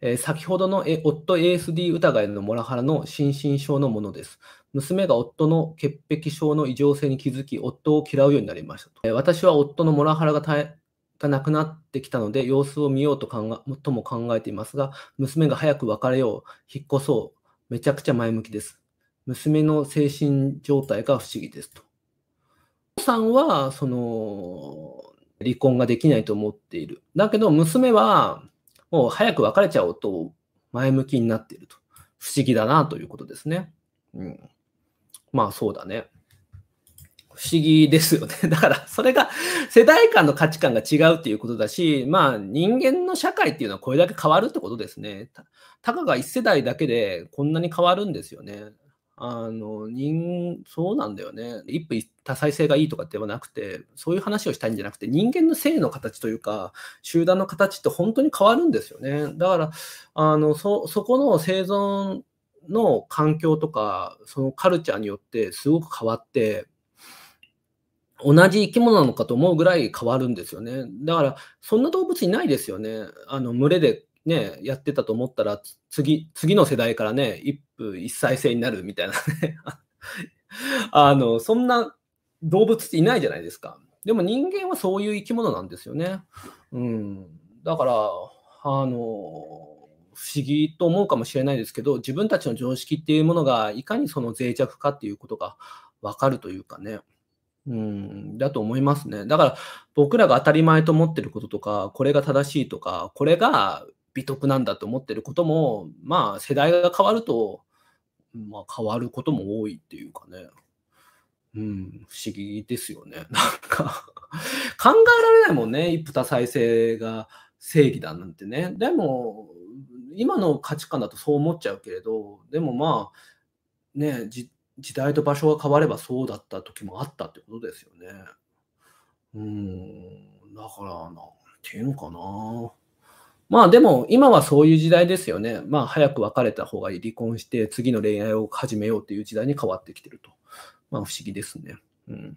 えー、先ほどの夫 ASD 疑いのモラハラの心身症のものです。娘が夫の潔癖症の異常性に気づき、夫を嫌うようになりましたと。えー、私は夫のモラハラががなくなってきたので、様子を見ようと考えとも考えていますが、娘が早く別れよう、引っ越そう、めちゃくちゃ前向きです。娘の精神状態が不思議ですと。お子さんは、その、離婚ができないと思っている。だけど、娘は、もう早く別れちゃおうと前向きになっていると。不思議だなということですね。うん。まあそうだね。不思議ですよね。だから、それが世代間の価値観が違うっていうことだし、まあ人間の社会っていうのはこれだけ変わるってことですね。たかが1世代だけでこんなに変わるんですよね。あの人そうなんだよね一夫多妻制がいいとかではなくてそういう話をしたいんじゃなくて人間の性の形というか集団の形って本当に変わるんですよねだからあのそこの生存の環境とかそのカルチャーによってすごく変わって同じ生き物なのかと思うぐらい変わるんですよねだからそんな動物いないですよねあの群れでね、やってたと思ったら、次、次の世代からね、一夫一妻制になるみたいなね。あの、そんな動物っていないじゃないですか。でも人間はそういう生き物なんですよね。うん。だから、あの、不思議と思うかもしれないですけど、自分たちの常識っていうものが、いかにその脆弱かっていうことが分かるというかね。うん、だと思いますね。だから僕らが当たり前と思ってることとか、これが正しいとか、これが美徳なんだと思ってることも、まあ、世代が変わると、まあ、変わることも多いっていうかね。うん、不思議ですよね。なんか考えられないもんね、一夫多妻制が正義だなんてね。でも、今の価値観だとそう思っちゃうけれど、でもまあ、ね、時代と場所が変わればそうだった時もあったってことですよね。うん、だから、なんていうのかな。まあでも今はそういう時代ですよね。まあ早く別れた方がいい、離婚して次の恋愛を始めようという時代に変わってきてると。まあ不思議ですね。うん